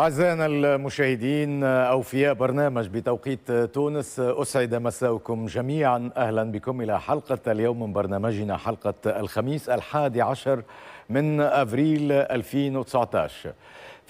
أعزائنا المشاهدين أوفياء برنامج بتوقيت تونس أسعد مساؤكم جميعا أهلا بكم إلى حلقة اليوم من برنامجنا حلقة الخميس الحادي عشر من أفريل 2019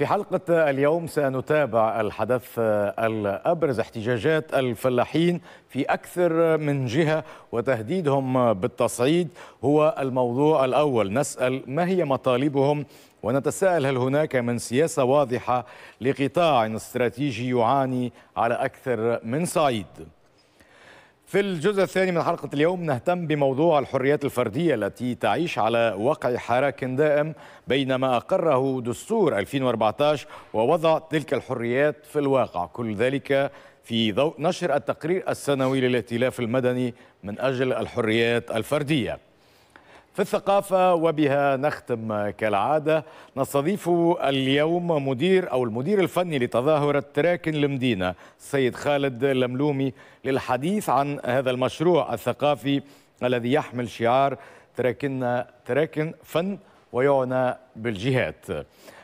في حلقة اليوم سنتابع الحدث الأبرز احتجاجات الفلاحين في أكثر من جهة وتهديدهم بالتصعيد هو الموضوع الأول نسأل ما هي مطالبهم ونتساءل هل هناك من سياسة واضحة لقطاع استراتيجي يعاني على أكثر من صعيد في الجزء الثاني من حلقة اليوم نهتم بموضوع الحريات الفردية التي تعيش على وقع حراك دائم بين ما أقره دستور 2014 ووضع تلك الحريات في الواقع كل ذلك في ضوء نشر التقرير السنوي للائتلاف المدني من أجل الحريات الفردية في الثقافة وبها نختم كالعادة نستضيف اليوم مدير أو المدير الفني لتظاهرة تراكن المدينة السيد خالد لملومي للحديث عن هذا المشروع الثقافي الذي يحمل شعار تراكن تراكن فن ويعنى بالجهات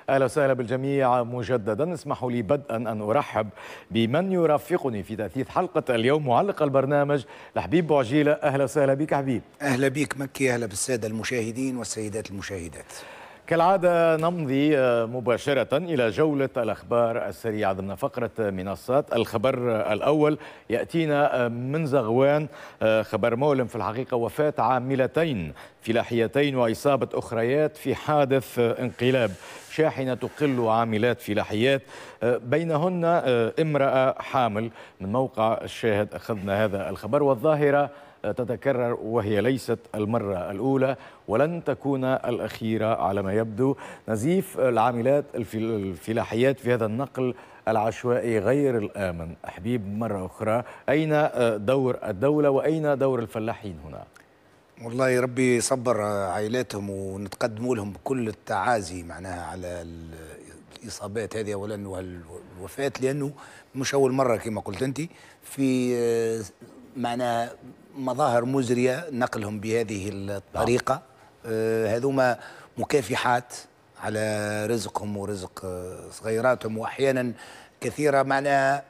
اهلا وسهلا بالجميع مجددا اسمحوا لي بدءا ان ارحب بمن يرافقني في تاثيث حلقه اليوم معلق البرنامج لحبيب بوعجيله اهلا وسهلا بك حبيب اهلا بك مكي اهلا بالساده المشاهدين والسيدات المشاهدات كالعادة نمضي آه، مباشرة إلى جولة الأخبار السريعة ضمن فقرة منصات الخبر آه، الأول يأتينا آه، من زغوان خبر مؤلم في الحقيقة وفاة عاملتين فلاحيتين وإصابة أخريات في حادث انقلاب شاحنة تقل عاملات فلاحيات بينهن امرأة حامل من موقع الشاهد أخذنا هذا الخبر والظاهرة تتكرر وهي ليست المرة الأولى ولن تكون الأخيرة على ما يبدو نزيف العاملات الفلاحيات في هذا النقل العشوائي غير الآمن حبيب مرة أخرى أين دور الدولة وأين دور الفلاحين هنا؟ والله ربي يصبر عائلاتهم ونتقدموا لهم بكل التعازي معناها على الاصابات هذه اولا والوفاه لانه مش اول مره كما قلت انت في معنا مظاهر مزريه نقلهم بهذه الطريقه نعم. آه، هذوما مكافحات على رزقهم ورزق آه، صغيراتهم واحيانا كثيره معناها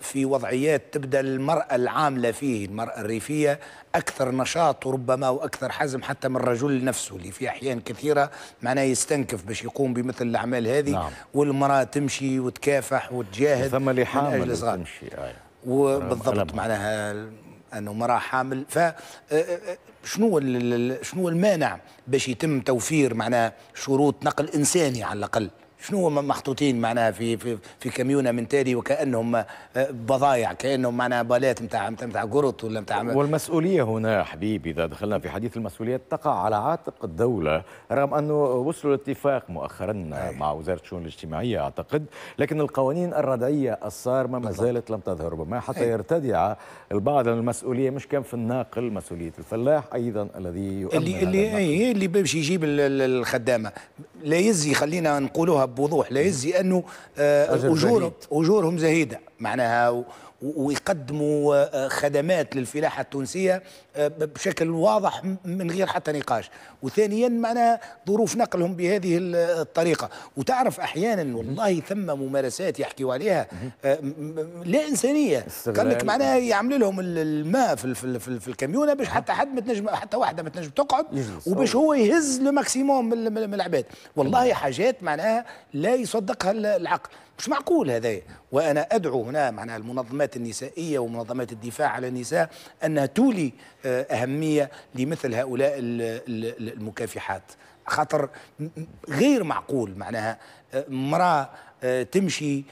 في وضعيات تبدا المراه العامله فيه المراه الريفيه اكثر نشاط ربما واكثر حزم حتى من الرجل نفسه اللي في احيان كثيره معناه يستنكف باش يقوم بمثل الاعمال هذه نعم. والمراه تمشي وتكافح وتجاهد ثم اللي حامل تمشي آه. وبالضبط معناها انه مراه حامل ف شنو شنو المانع باش يتم توفير معناها شروط نقل انساني على الاقل شنو هما محطوطين معناها في في, في كميونه من تالي وكانهم آه، بضايع كانهم معناها بالات نتاع نتاع قرط ولا نتاع والمسؤوليه هنا يا حبيبي اذا دخلنا في حديث المسؤوليه تقع على عاتق الدوله رغم انه وصلوا لاتفاق مؤخرا أي. مع وزاره الشؤون الاجتماعيه اعتقد لكن القوانين الردعيه الصارمه ما زالت لم تظهر ربما حتى أي. يرتدع البعض المسؤوليه مش كان في الناقل مسؤوليه الفلاح ايضا الذي اللي اللي اللي باش يجيب الخدامه لا يزي خلينا نقولوها بوضوح لا يزي انه آه، اجورهم اجورهم زهيده معناها ويقدموا آه، خدمات للفلاحه التونسيه آه، بشكل واضح من غير حتى نقاش وثانيا معناها ظروف نقلهم بهذه الطريقة وتعرف أحيانا والله ثم ممارسات يحكيوا عليها آه، لا إنسانية قال لك معناها يعمل لهم الماء في, في, في الكاميونة باش حتى حد ما تنجم حتى واحدة ما تنجم تقعد وباش هو يهز لماكسيموم من العباد والله حاجات معناها لا يصدقها العقل مش معقول هذا وانا ادعو هنا معناها المنظمات النسائيه ومنظمات الدفاع على النساء انها تولي آه، أهمية لمثل هؤلاء المكافحات خاطر غير معقول معناها آه، امرأة آه، تمشي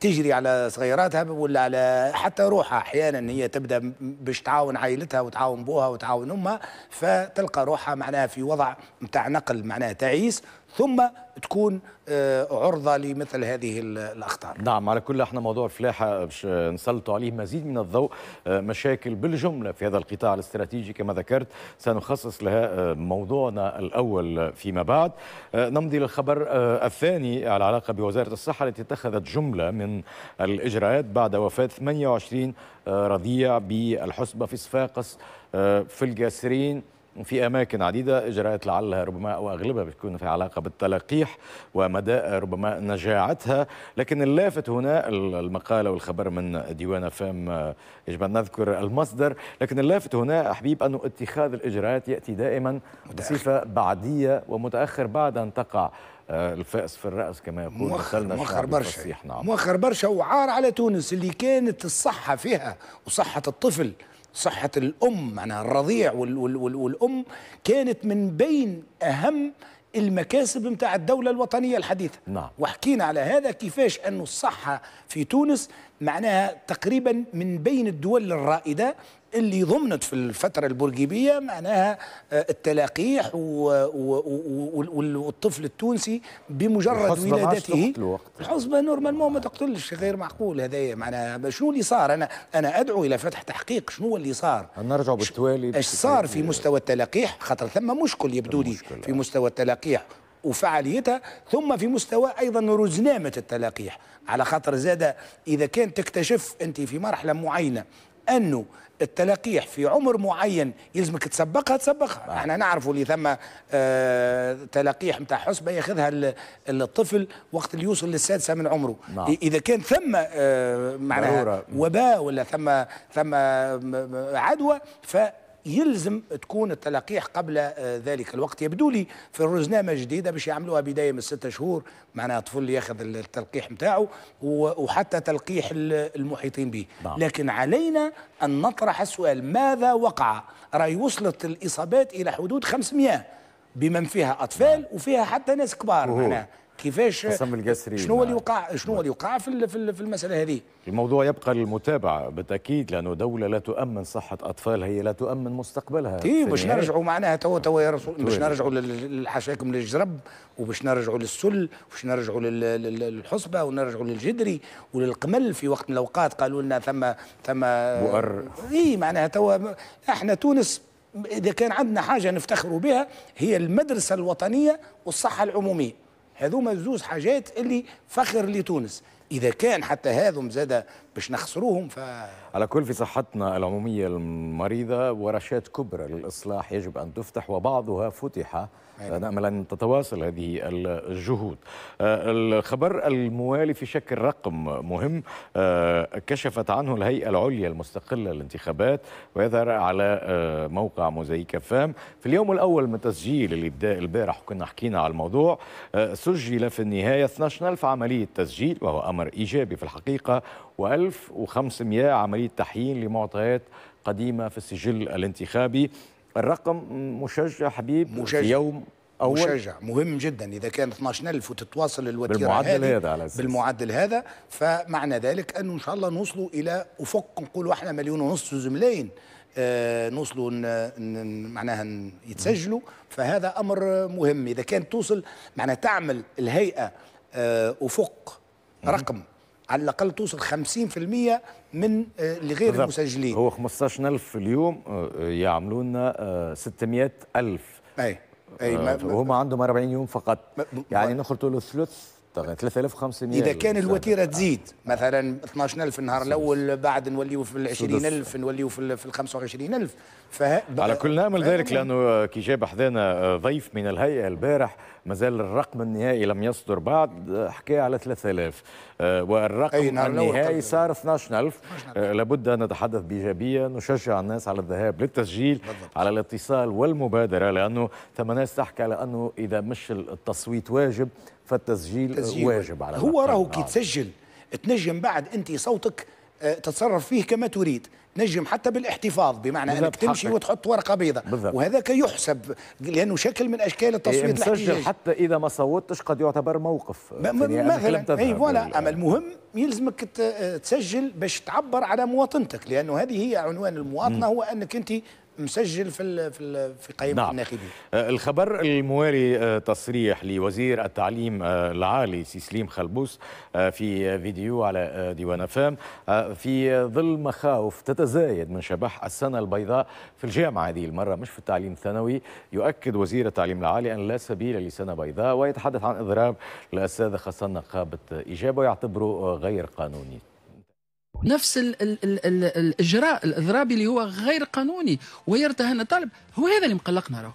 تجري على صغيراتها ولا على حتى روحها احيانا هي تبدا باش تعاون عائلتها وتعاون بوها وتعاون امها فتلقى روحها معناها في وضع نتاع نقل معناها تعيس ثم تكون آه، عرضه لمثل هذه الاخطار. نعم على كل احنا موضوع الفلاحه باش نسلطوا عليه مزيد من الضوء آه، مشاكل بالجمله في هذا القطاع الاستراتيجي كما ذكرت سنخصص لها آه، موضوعنا الاول فيما بعد. نمضي للخبر الثاني على علاقه بوزاره الصحه التي اتخذت جمله جملة من الإجراءات بعد وفاة 28 آه، رضيع بالحسبة في صفاقس آه، في الجاسرين في اماكن عديده اجراءات لعلها ربما او اغلبها بتكون في علاقه بالتلقيح ومدى ربما نجاعتها لكن اللافت هنا المقاله والخبر من ديوان فام آه، يجب ان نذكر المصدر لكن اللافت هنا حبيب انه اتخاذ الاجراءات ياتي دائما بصفه بعديه ومتاخر بعد ان تقع الفأس في الرأس كما يقول دخلنا مؤخر برشا نعم. مؤخر برشا وعار على تونس اللي كانت الصحة فيها وصحة الطفل صحة الأم معناها الرضيع وال وال وال والأم كانت من بين أهم المكاسب نتاع الدولة الوطنية الحديثة نعم. وحكينا على هذا كيفاش أنه الصحة في تونس معناها تقريبا من بين الدول الرائدة اللي ضمنت في الفترة البورقيبية معناها آه، التلاقيح والطفل التونسي بمجرد ولادته الحصبة نورمالمون ما تقتلش غير معقول هذا معناها شنو اللي صار أنا أنا أدعو إلى فتح تحقيق شنو اللي صار نرجع بالتوالي ايش صار في مستوى التلاقيح خاطر ثم مشكل يبدو لي في آه. مستوى التلاقيح وفعاليتها ثم في مستوى أيضا رزنامة التلقيح على خاطر زاد إذا كان تكتشف أنت في مرحلة معينة انه التلقيح في عمر معين يلزمك تسبقها تسبقها آه. احنا نعرفوا اللي ثم آه تلقيح نتاع حسبه ياخذها الطفل وقت اللي يوصل للسادسه من عمره آه. اذا كان ثم آه معناها وباء ولا ثم ثم آه، عدوى ف يلزم تكون التلقيح قبل آه، ذلك الوقت يبدو لي في الرزنامه الجديده باش يعملوها بدايه من ستة شهور معناها الطفل ياخذ التلقيح نتاعو وحتى تلقيح المحيطين به نعم. لكن علينا ان نطرح السؤال ماذا وقع راي وصلت الاصابات الى حدود 500 بمن فيها اطفال نعم. وفيها حتى ناس كبار معناها كيفاش حسام الجسري شنو اللي وقع شنو اللي وقع في في المساله هذه الموضوع يبقى للمتابعه بالتاكيد لانه دوله لا تؤمن صحه اطفالها هي لا تؤمن مستقبلها اي باش نرجعوا معناها تو تو يا رسول باش نرجعوا للحشاكم للجرب وباش نرجعوا للسل وباش نرجعوا للحصبه ونرجعوا للجدري وللقمل في وقت من الاوقات قالوا لنا ثم ثم بؤر اي معناها تو احنا تونس اذا كان عندنا حاجه نفتخروا بها هي المدرسه الوطنيه والصحه العموميه هذوما زوز حاجات اللي فخر لتونس إذا كان حتى هذوم زاد باش نخسروهم ف على كل في صحتنا العموميه المريضه ورشات كبرى للاصلاح يجب ان تفتح وبعضها فتح آه، نامل ان تتواصل هذه الجهود آه، الخبر الموالي في شكل رقم مهم آه، كشفت عنه الهيئه العليا المستقله للانتخابات ويظهر على موقع موزايكا فام في اليوم الاول من تسجيل اللي بدا البارح وكنا حكينا على الموضوع سجل في النهايه 12000 عمليه تسجيل وهو امر ايجابي في الحقيقه وقال 1500 عملية تحيين لمعطيات قديمة في السجل الانتخابي الرقم مشجع حبيب مشجع. في يوم أول مشجع مهم جدا إذا كان 12000 وتتواصل الوتيرة بالمعدل هذا على أساس بالمعدل هذا فمعنى ذلك أنه إن شاء الله نوصلوا إلى أفق نقولوا إحنا مليون ونص زملين آه، نوصلوا معناها يتسجلوا فهذا أمر مهم إذا كان توصل معناها تعمل الهيئة آه، أفق رقم على الاقل توصل 50% من آه، لغير بالضبط. المسجلين هو 15000 اليوم آه، يعملوا لنا 600000 آه، اي اي وهم عندهم 40 يوم فقط يعني نخلطوا له الثلث طبعا 3500 اذا كان الوتيره تزيد مثلا 12000 النهار الاول بعد نوليو في ال 20000 نوليو في ال 25000 على كل نعمل ذلك لانه كي جاب حذانا ضيف من الهيئه البارح مازال الرقم النهائي لم يصدر بعد حكى على 3000 آه، والرقم النهائي صار 12000 آه، لابد ان نتحدث بايجابيه نشجع الناس على الذهاب للتسجيل على الاتصال والمبادره لانه ثم ناس تحكي على انه اذا مش التصويت واجب فالتسجيل تسجيل. واجب على هو راهو كي آه. تسجل تنجم بعد انت صوتك آه، تتصرف فيه كما تريد نجم حتى بالاحتفاظ بمعنى انك تمشي وتحط ورقه بيضاء وهذاك يحسب لانه شكل من اشكال إيه، التصويت إيه مسجل حتى اذا ما صوتش قد يعتبر موقف مثلا اي فوالا اما المهم يلزمك آه، تسجل باش تعبر على مواطنتك لانه هذه هي عنوان المواطنه م. هو انك انت مسجل في في في قائمه نعم. الناخبين آه، الخبر الموالي آه، تصريح لوزير التعليم آه، العالي سيسليم خلبوس في فيديو على ديوان فام في ظل مخاوف تتزايد من شبح السنه البيضاء في الجامعه هذه المره مش في التعليم الثانوي يؤكد وزير التعليم العالي ان لا سبيل لسنه بيضاء ويتحدث عن اضراب الاساتذه خاصه نقابه اجابه ويعتبره غير قانوني نفس الـ الـ الـ الـ الاجراء الاضرابي اللي هو غير قانوني ويرتهن الطالب هو هذا اللي مقلقنا راهو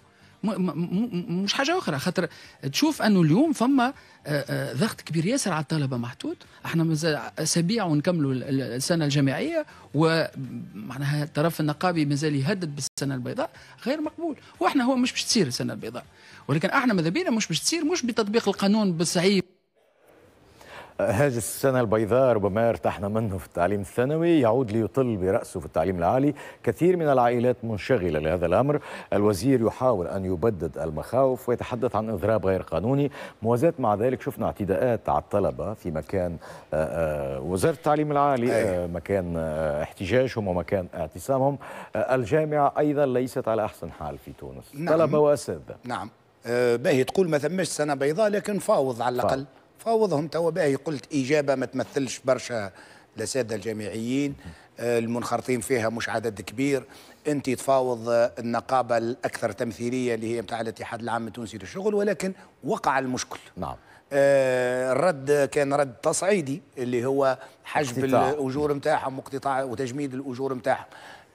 مش حاجه اخرى خاطر تشوف انه اليوم فما آه، آه، ضغط كبير ياسر على الطلبه محطوط احنا مازال اسابيع ونكملوا السنه الجامعيه ومعناها الطرف النقابي مازال يهدد بالسنه البيضاء غير مقبول واحنا هو مش باش تصير السنه البيضاء ولكن احنا ماذا بينا مش باش تصير مش بتطبيق القانون بالصعيب هاجس السنة البيضاء ربما ارتحنا منه في التعليم الثانوي يعود ليطل برأسه في التعليم العالي كثير من العائلات منشغلة لهذا الأمر الوزير يحاول أن يبدد المخاوف ويتحدث عن إضراب غير قانوني موازاة مع ذلك شفنا اعتداءات على الطلبة في مكان آه، آه، وزارة التعليم العالي آه، مكان احتجاجهم ومكان اعتصامهم الجامعة أيضا ليست على أحسن حال في تونس نعم. طلبة وأساتذة نعم باهي تقول ما ثمش سنة بيضاء لكن فاوض على الأقل فاوض. فاوضهم توا باهي قلت اجابه ما تمثلش برشا لساده الجامعيين آه، المنخرطين فيها مش عدد كبير انت تفاوض النقابه الاكثر تمثيليه اللي هي بتاع الاتحاد العام التونسي للشغل ولكن وقع المشكل نعم آه الرد كان رد تصعيدي اللي هو حجب الاجور نتاعهم واقتطاع وتجميد الاجور نتاعهم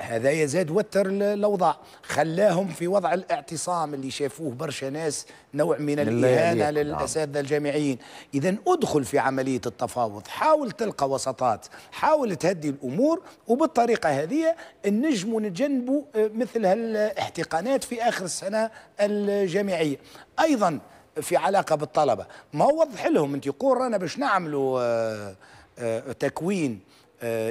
هذا يزاد وتر الاوضاع خلاهم في وضع الاعتصام اللي شافوه برشا ناس نوع من الاهانه نعم. للاساتذه الجامعيين اذا ادخل في عمليه التفاوض حاول تلقى وسطات حاول تهدي الامور وبالطريقه هذه النجم نتجنبوا آه، مثل هالاحتقانات في اخر السنه الجامعيه ايضا في علاقه بالطلبه ما وضح لهم انت قول رانا باش نعملوا آه، آه، تكوين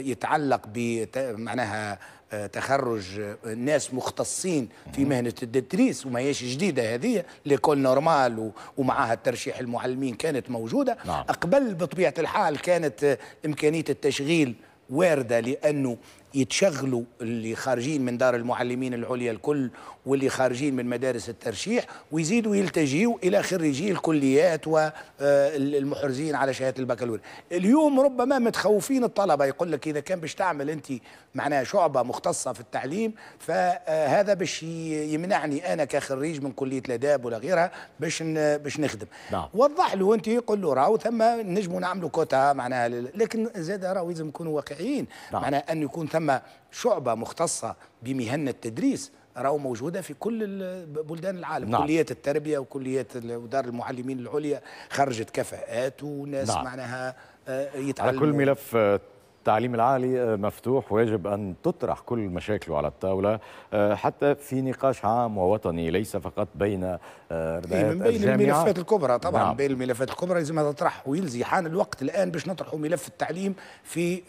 يتعلق ب معناها تخرج ناس مختصين في مهنه التدريس هيش جديده هذه ليكول نورمال ومعها ترشيح المعلمين كانت موجوده نعم. اقبل بطبيعه الحال كانت امكانيه التشغيل وارده لانه يتشغلوا اللي خارجين من دار المعلمين العليا الكل واللي خارجين من مدارس الترشيح ويزيدوا يلتجئوا الى خريجي الكليات والمحرزين على شهاده البكالوريا اليوم ربما متخوفين الطلبه يقول لك اذا كان باش تعمل انت معناها شعبه مختصه في التعليم فهذا باش يمنعني انا كخريج من كليه الاداب ولا غيرها باش باش نخدم نعم. وضح له انت قول له راهو ثم نجموا نعملوا كوتا معناها لكن زاد راهو لازم نكونوا واقعيين نعم. معناها ان يكون ثم ثم شعبة مختصة بمهن التدريس راهو موجوده في كل بلدان العالم نعم. كليات التربيه وكليات ودار المعلمين العليا خرجت كفاءات وناس نعم. معناها آه، يتعلموا على كل ملف آه، التعليم العالي آه، مفتوح ويجب أن تطرح كل مشاكله على الطاولة آه، حتى في نقاش عام ووطني ليس فقط بين آه، إيه، من بين الملفات الكبرى طبعا نعم. بين الملفات الكبرى لازم طرح ويلزي حان الوقت الآن باش نطرحوا ملف التعليم في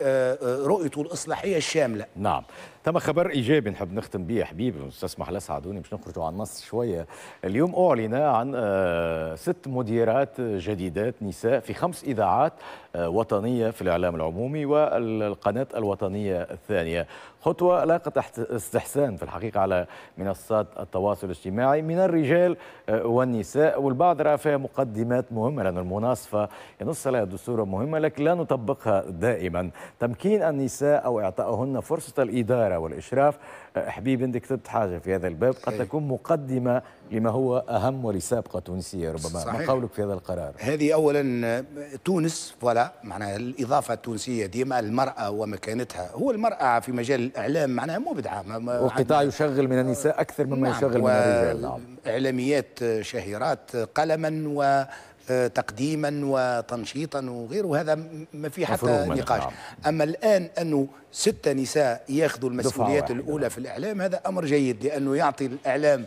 رؤيته الإصلاحية الشاملة نعم تم خبر ايجابي نحب نختم بيه حبيبي تسمح محلا ساعدوني باش نخرجوا عن النص شويه اليوم اعلن عن آه، ست مديرات جديدات نساء في خمس اذاعات آه، وطنيه في الاعلام العمومي والقناه الوطنيه الثانيه خطوة لاقت استحسان في الحقيقة على منصات التواصل الاجتماعي من الرجال آه، والنساء والبعض رأى فيها مقدمات مهمة لأن المناصفة ينص عليها دستور مهمة لكن لا نطبقها دائما تمكين النساء أو إعطائهن فرصة الإدارة والإشراف آه، حبيب أنت كتبت حاجة في هذا الباب قد تكون مقدمة لما هو أهم ولسابقة تونسية ربما صحيح. ما قولك في هذا القرار هذه أولا تونس فوالا معناها الإضافة التونسية ديما المرأة ومكانتها هو المرأة في مجال الإعلام معناها مبدعة والقطاع يشغل من النساء أكثر مما نعم يشغل من الرجال نعم إعلاميات شهيرات قلما و تقديما وتنشيطا وغيره هذا ما في حتى نعم. نقاش نعم. أما الآن أنه ستة نساء يأخذوا المسؤوليات الأولى نعم. في الإعلام هذا أمر جيد لأنه يعطي الإعلام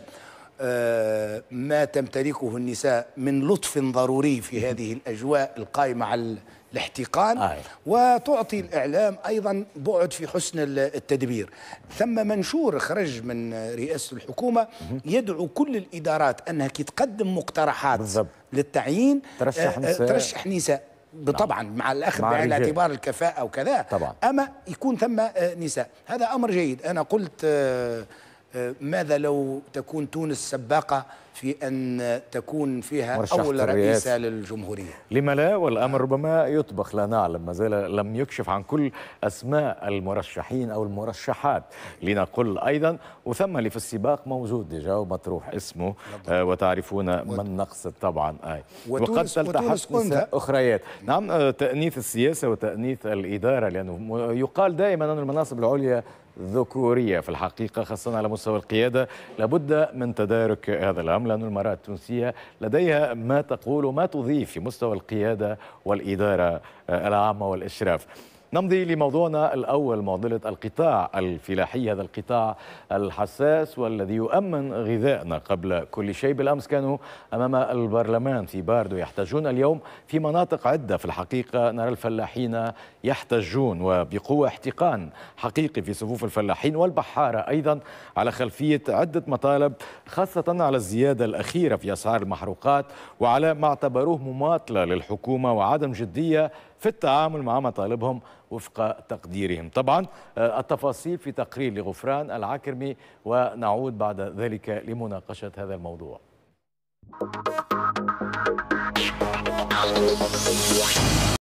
آه، ما تمتلكه النساء من لطف ضروري في هذه الأجواء القائمة على الاحتقان آه. وتعطي الإعلام أيضا بعد في حسن التدبير ثم منشور خرج من رئاسة الحكومة يدعو كل الإدارات أنها تقدم مقترحات للتعيين ترشح آه، نساء, ترشح نساء. نعم. طبعا مع الاخذ بعين الاعتبار الكفاءه وكذا طبعا. اما يكون ثم نساء هذا امر جيد انا قلت آه، ماذا لو تكون تونس سباقه في أن تكون فيها أول رئيسة للجمهورية لما لا والأمر ربما يطبخ لا نعلم ما زال لم يكشف عن كل أسماء المرشحين أو المرشحات لنقل أيضا وثم اللي في السباق موجود ديجا ومطروح اسمه آه وتعرفون من نقصد طبعا آي. آه. وقد تلتحق أخريات نعم آه، تأنيث السياسة وتأنيث الإدارة لأنه يقال دائما أن المناصب العليا ذكورية في الحقيقة خاصة على مستوى القيادة لابد من تدارك هذا الأمر الكرام لأن المرأة التونسية لديها ما تقول وما تضيف في مستوى القيادة والإدارة آه، العامة والإشراف نمضي لموضوعنا الأول معضلة القطاع الفلاحي هذا القطاع الحساس والذي يؤمن غذائنا قبل كل شيء بالأمس كانوا أمام البرلمان في باردو يحتاجون اليوم في مناطق عدة في الحقيقة نرى الفلاحين يحتجون وبقوة احتقان حقيقي في صفوف الفلاحين والبحارة أيضا على خلفية عدة مطالب خاصة على الزيادة الأخيرة في أسعار المحروقات وعلى ما اعتبروه مماطلة للحكومة وعدم جدية في التعامل مع مطالبهم وفق تقديرهم طبعا آه، التفاصيل في تقرير لغفران العكرمي ونعود بعد ذلك لمناقشة هذا الموضوع